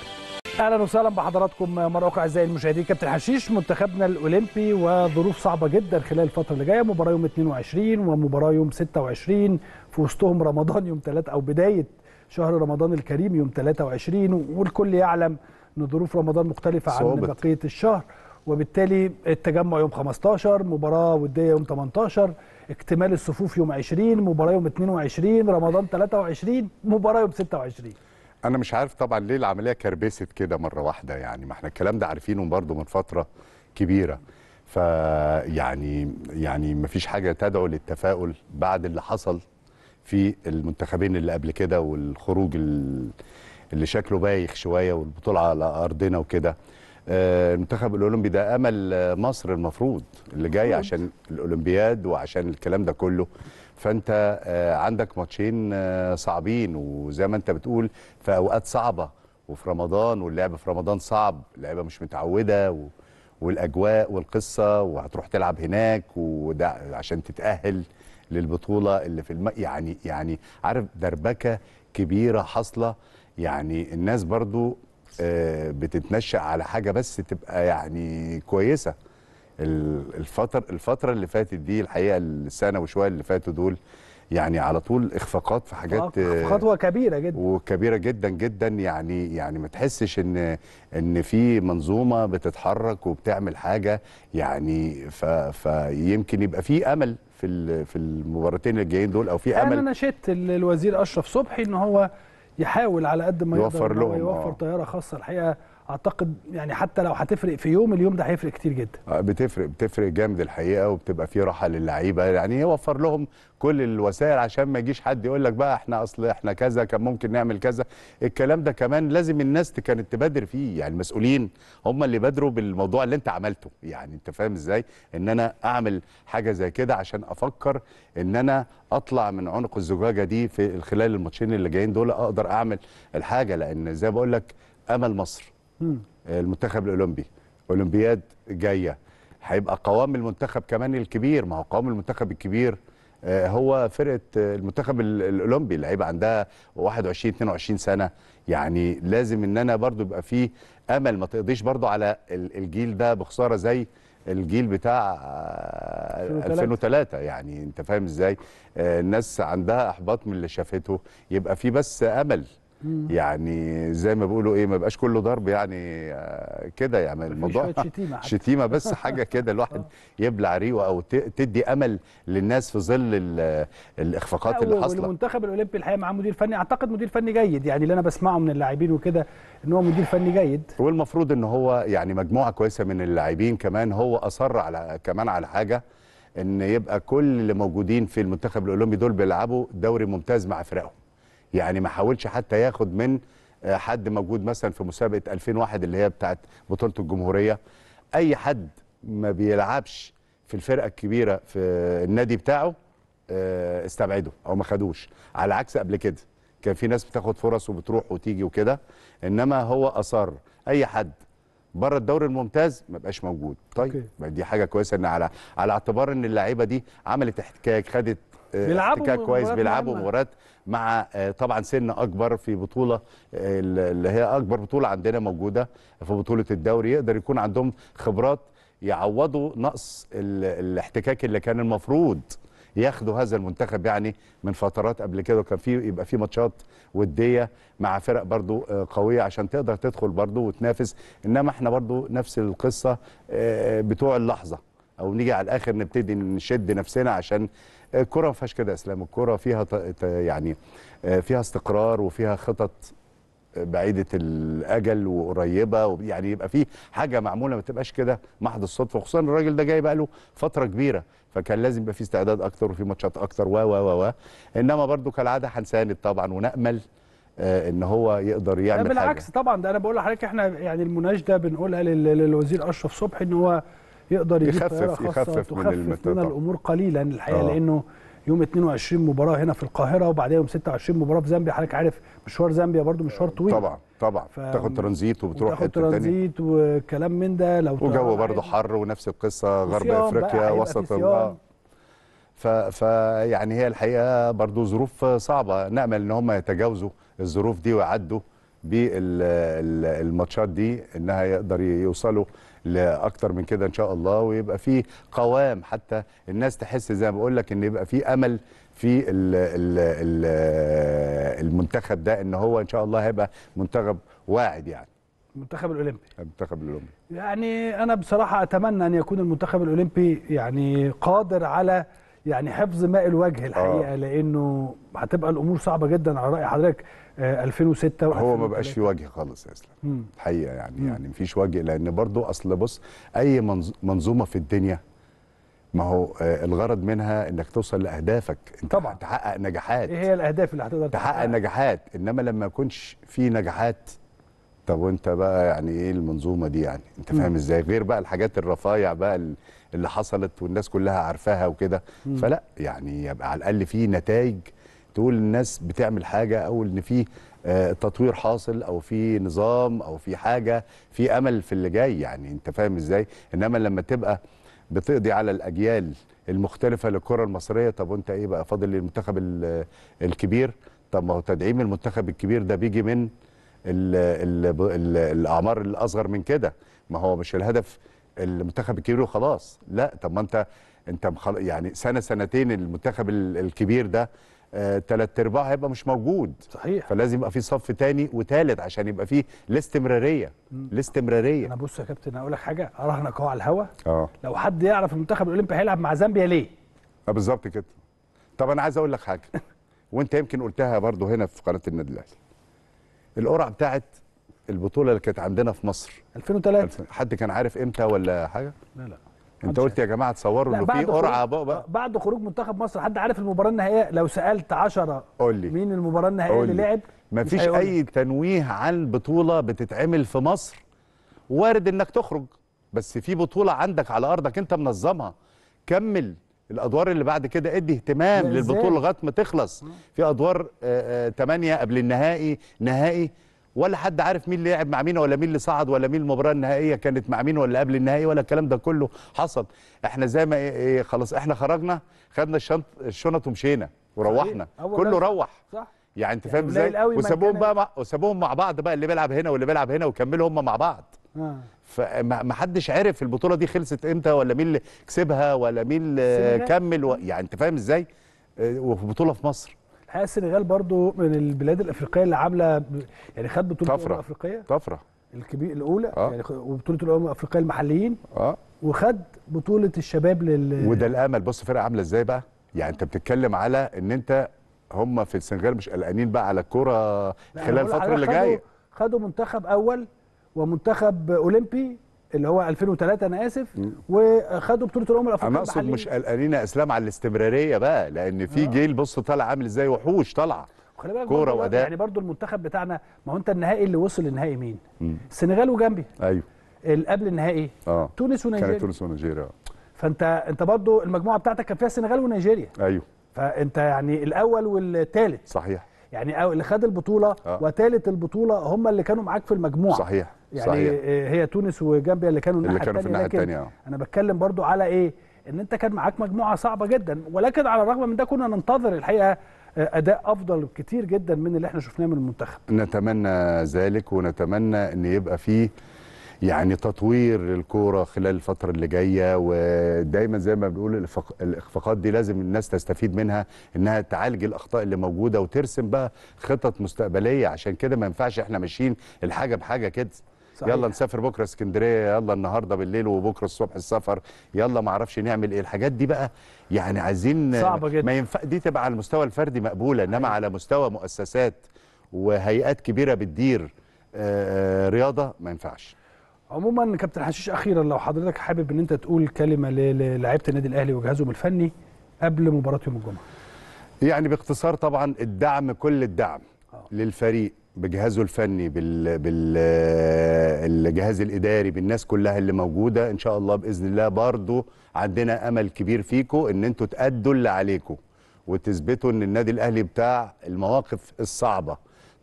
اهلا وسهلا بحضراتكم مره اخرى اعزائي المشاهدين كابتن حشيش منتخبنا الاولمبي وظروف صعبه جدا خلال الفتره اللي جايه مباراه يوم 22 ومباراه يوم 26 في وسطهم رمضان يوم 3 او بدايه شهر رمضان الكريم يوم 23 والكل يعلم ان ظروف رمضان مختلفه عن بقيه الشهر وبالتالي التجمع يوم 15 مباراه وديه يوم 18 اكتمال الصفوف يوم 20 مباراه يوم 22 رمضان 23 مباراه يوم 26 انا مش عارف طبعا ليه العمليه كربست كده مره واحده يعني ما احنا الكلام ده عارفينه برضه من فتره كبيره يعني يعني ما فيش حاجه تدعو للتفاؤل بعد اللي حصل في المنتخبين اللي قبل كده والخروج اللي شكله بايخ شويه والبطوله على ارضنا وكده آه، المنتخب الاولمبي ده امل مصر المفروض اللي جاي عشان الاولمبياد وعشان الكلام ده كله فانت آه، عندك ماتشين آه، صعبين وزي ما انت بتقول في اوقات صعبه وفي رمضان واللعب في رمضان صعب اللعيبه مش متعوده و... والاجواء والقصه وهتروح تلعب هناك وده عشان تتاهل للبطوله اللي في الم... يعني يعني عارف دربكه كبيره حاصله يعني الناس برضو آه، بتتنشأ على حاجه بس تبقى يعني كويسه الفتره الفتره اللي فاتت دي الحقيقه السنه وشويه اللي فاتوا دول يعني على طول اخفاقات في حاجات خطوه آه، كبيره جدا وكبيره جدا جدا يعني يعني ما تحسش ان ان في منظومه بتتحرك وبتعمل حاجه يعني فيمكن يبقى في امل في في المباراتين الجايين دول او في يعني امل انا ناشدت الوزير اشرف صبحي ان هو يحاول على قد ما يقدر يوفر لهم يوفر آه. طياره خاصه الحقيقه اعتقد يعني حتى لو هتفرق في يوم اليوم ده هيفرق كتير جدا آه، بتفرق بتفرق جامد الحقيقه وبتبقى في راحه للعيبه يعني يوفر لهم كل الوسائل عشان ما يجيش حد يقول لك بقى احنا اصل احنا كذا كان ممكن نعمل كذا الكلام ده كمان لازم الناس كانت تبادر فيه يعني المسؤولين هم اللي بادروا بالموضوع اللي انت عملته يعني انت فاهم ازاي ان انا اعمل حاجه زي كده عشان افكر ان انا اطلع من عنق الزجاجه دي في خلال الماتشين اللي جايين دول اقدر اعمل الحاجه لان زي بقول لك امل مصر المنتخب الاولمبي اولمبياد جايه هيبقى قوام المنتخب كمان الكبير ما هو قوام المنتخب الكبير آه، هو فرقه آه، المنتخب الاولمبي اللعيبه عندها 21 22 سنه يعني لازم ان انا برضو يبقى فيه امل ما تقضيش برضو على الجيل ده بخساره زي الجيل بتاع 2003 آه، يعني انت فاهم ازاي الناس عندها احباط من اللي شافته يبقى في بس امل يعني زي ما بيقولوا ايه ما بقاش كله ضرب يعني آه، كده يعني الموضوع شتيمه شتيمه بس حاجه كده الواحد آه. يبلع ريقه او تدي امل للناس في ظل الاخفاقات اللي حصلت والمنتخب الاولمبي الحقيقه معاه مدير فني اعتقد مدير فني جيد يعني اللي انا بسمعه من اللاعبين وكده ان هو مدير فني جيد والمفروض ان هو يعني مجموعه كويسه من اللاعبين كمان هو اصر على كمان على حاجه ان يبقى كل اللي موجودين في المنتخب الاولمبي دول بيلعبوا دوري ممتاز مع فرقهم يعني ما حاولش حتى ياخد من آه، حد موجود مثلا في مسابقه 2001 اللي هي بتاعت بطوله الجمهوريه اي حد ما بيلعبش في الفرقه الكبيره في النادي بتاعه آه، استبعده او ما خدوش على عكس قبل كده كان في ناس بتاخد فرص وبتروح وتيجي وكده انما هو اصر اي حد بره الدوري الممتاز ما بقاش موجود طيب دي حاجه كويسه ان على على اعتبار ان اللعيبه دي عملت احتكاك خدت احتكاك كويس بيلعبوا مباريات مع آه، طبعا سن اكبر في بطوله اللي هي اكبر بطوله عندنا موجوده في بطوله الدوري يقدر يكون عندهم خبرات يعوضوا نقص الاحتكاك اللي كان المفروض ياخدوا هذا المنتخب يعني من فترات قبل كده وكان في يبقى في ماتشات وديه مع فرق برضو آه، قويه عشان تقدر تدخل برضو وتنافس انما احنا برضو نفس القصه آه، بتوع اللحظه او نيجي على الاخر نبتدي نشد نفسنا عشان الكره ما فيهاش كده اسلام الكره فيها يعني آه، فيها استقرار وفيها خطط آه، بعيده الاجل وقريبه يعني يبقى في حاجه معموله ما تبقاش كده محض الصدفه خصوصا الراجل ده جاي بقى له فتره كبيره فكان لازم يبقى في استعداد اكتر وفي ماتشات اكتر و و و انما برده كالعاده هنساند طبعا ونامل آه، ان هو يقدر يعمل بالعكس حاجه بالعكس طبعا ده انا بقول لحضرتك احنا يعني المناشده بنقولها للوزير اشرف صبحي ان هو يقدر يجيب يخفف يخفف من المتابعة. من الامور قليلا الحقيقه آه. لانه يوم 22 مباراه هنا في القاهره وبعدها يوم 26 مباراه في زامبيا حضرتك عارف مشوار زامبيا برده مشوار طويل طبعا طبعا ف... تاخد ترانزيت وبتروح حته ترانزيت وكلام من ده لو وجو برده حر ونفس القصه غرب افريقيا وسط ال... آه. ف... فيعني هي الحقيقه برده ظروف صعبه نامل ان هم يتجاوزوا الظروف دي ويعدوا بالماتشات دي انها يقدر يوصلوا لاكتر من كده ان شاء الله ويبقى في قوام حتى الناس تحس زي ما بقول لك ان يبقى في امل في ال ال ال المنتخب ده ان هو ان شاء الله هيبقى منتخب واعد يعني المنتخب الاولمبي المنتخب الاولمبي يعني انا بصراحه اتمنى ان يكون المنتخب الاولمبي يعني قادر على يعني حفظ ماء الوجه الحقيقه آه. لانه هتبقى الامور صعبه جدا على راي حضرتك 2006 آه، و هو ما بقاش في وجه خالص يا اسلام الحقيقه يعني مم. يعني مفيش وجه لان برضو اصل بص اي منظومه في الدنيا ما هو آه، الغرض منها انك توصل لاهدافك انت طبعا تحقق نجاحات ايه هي الاهداف اللي هتقدر تحقق نجاحات انما لما يكونش في نجاحات طب وانت بقى يعني ايه المنظومه دي يعني انت فاهم ازاي غير بقى الحاجات الرفايع بقى اللي حصلت والناس كلها عارفاها وكده فلا يعني يبقى على الاقل في نتائج تقول الناس بتعمل حاجه او ان في آه، تطوير حاصل او في نظام او في حاجه في امل في اللي جاي يعني انت فاهم ازاي انما لما تبقى بتقضي على الاجيال المختلفه للكره المصريه طب وانت ايه بقى فاضل للمنتخب الكبير طب ما هو تدعيم المنتخب الكبير ده بيجي من الـ الـ الـ الاعمار الاصغر من كده ما هو مش الهدف المنتخب الكبير وخلاص لا طب ما انت انت يعني سنه سنتين المنتخب الكبير ده ثلاث آه، ارباع هيبقى مش موجود صحيح فلازم يبقى في صف ثاني وثالث عشان يبقى في الاستمراريه الاستمراريه انا بص يا كابتن اقول لك حاجه اراهنك اهو على الهوا اه لو حد يعرف المنتخب الاولمبي هيلعب مع زامبيا ليه اه بالظبط كده طب انا عايز اقول لك حاجه وانت يمكن قلتها برضو هنا في قناه النادي الاهلي القرعه بتاعت البطوله اللي كانت عندنا في مصر 2003 حد كان عارف امتى ولا حاجه لا لا انت قلت يا جماعه تصوروا انه في قرعه بقى, بعد خروج منتخب مصر حد عارف المباراه النهائيه لو سالت 10 قولي مين المباراه النهائيه اللي لعب مفيش اي تنويه عن بطوله بتتعمل في مصر وارد انك تخرج بس في بطوله عندك على ارضك انت منظمها كمل الادوار اللي بعد كده ادي اهتمام للبطوله لغايه ما تخلص في ادوار 8 آه، آه، قبل النهائي نهائي ولا حد عارف مين اللي لعب مع مين ولا مين اللي صعد ولا مين المباراه النهائيه كانت مع مين ولا قبل النهائي ولا الكلام ده كله حصل احنا زي ما إيه, إيه، خلاص احنا خرجنا خدنا الشنط الشنط ومشينا وروحنا كله روح صح يعني انت يعني فاهم ازاي وسابوهم بقى مع وسابوهم مع بعض بقى اللي بيلعب هنا واللي بيلعب هنا وكملوا هم مع بعض آه. فما حدش عرف البطوله دي خلصت امتى ولا مين اللي كسبها ولا مين اللي كمل و... يعني انت فاهم ازاي آه، وفي بطوله في مصر السنغال برضو من البلاد الافريقيه اللي عامله يعني خد بطوله طفره الافريقيه طفره الكبير الاولى آه. يعني وبطوله الامم الافريقيه المحليين اه وخد بطوله الشباب لل وده الامل بص فرقه عامله ازاي بقى يعني انت بتتكلم على ان انت هم في السنغال مش قلقانين بقى على الكوره خلال الفتره اللي جايه خدوا منتخب اول ومنتخب اولمبي اللي هو 2003 انا اسف وخدوا بطوله الامم الافريقيه انا اقصد مش قلقانين يا اسلام على الاستمراريه بقى لان في آه. جيل بص طالع عامل ازاي وحوش طالعه خلي بالك كوره واداء يعني برضو المنتخب بتاعنا ما هو انت النهائي اللي وصل النهائي مين؟ السنغال وجامبيا ايوه قبل النهائي آه. تونس ونيجيريا كانت تونس ونيجيريا فانت انت برضو المجموعه بتاعتك كان فيها السنغال ونيجيريا ايوه فانت يعني الاول والثالث صحيح يعني اللي خد البطوله آه. وثالث البطوله هم اللي كانوا معاك في المجموعه صحيح يعني صحيح. آه، هي تونس وجامبيا اللي كانوا الناحيه الثانيه الناحيه الثانيه انا بتكلم برضو على ايه ان انت كان معاك مجموعه صعبه جدا ولكن على الرغم من ده كنا ننتظر الحقيقه آه، اداء افضل كتير جدا من اللي احنا شفناه من المنتخب نتمنى ذلك ونتمنى ان يبقى فيه يعني تطوير للكوره خلال الفتره اللي جايه ودايما زي ما بنقول الاخفاقات دي لازم الناس تستفيد منها انها تعالج الاخطاء اللي موجوده وترسم بقى خطط مستقبليه عشان كده ما ينفعش احنا ماشيين الحاجه بحاجه كده صحيح. يلا نسافر بكره اسكندريه يلا النهارده بالليل وبكره الصبح السفر يلا ما اعرفش نعمل ايه الحاجات دي بقى يعني عايزين صعبه جدا ما ينفع دي تبقى على المستوى الفردي مقبوله انما على مستوى مؤسسات وهيئات كبيره بتدير آه، آه، رياضه ما ينفعش عموما كابتن حشيش اخيرا لو حضرتك حابب ان انت تقول كلمه للاعيبه النادي الاهلي وجهازهم الفني قبل مباراه يوم الجمعه يعني باختصار طبعا الدعم كل الدعم آه. للفريق بجهازه الفني بال... بالجهاز الاداري بالناس كلها اللي موجوده ان شاء الله باذن الله برضو عندنا امل كبير فيكم ان انتوا تادوا اللي عليكم وتثبتوا ان النادي الاهلي بتاع المواقف الصعبه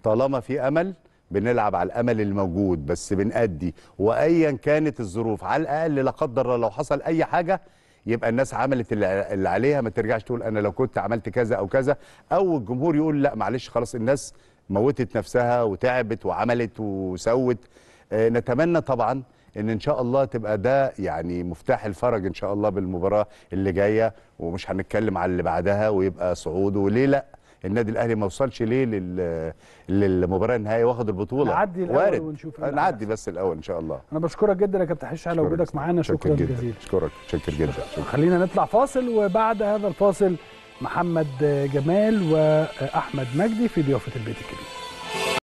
طالما في امل بنلعب على الامل الموجود بس بنأدي وايا كانت الظروف على الاقل لا قدر لو حصل اي حاجه يبقى الناس عملت اللي عليها ما ترجعش تقول انا لو كنت عملت كذا او كذا او الجمهور يقول لا معلش خلاص الناس موتت نفسها وتعبت وعملت وسوت آه، نتمنى طبعا ان ان شاء الله تبقى ده يعني مفتاح الفرج ان شاء الله بالمباراه اللي جايه ومش هنتكلم على اللي بعدها ويبقى صعود وليه لا النادي الاهلي ما وصلش ليه لل... للمباراه النهائيه واخد البطوله نعدي الاول وارد. ونشوف إيه نعدي بس الاول ان شاء الله انا بشكرك جدا يا كابتن حش على وجودك معانا شكرا جزيلا اشكرك شكرا جدا خلينا نطلع فاصل وبعد هذا الفاصل محمد جمال واحمد مجدي في ضيافه البيت الكبير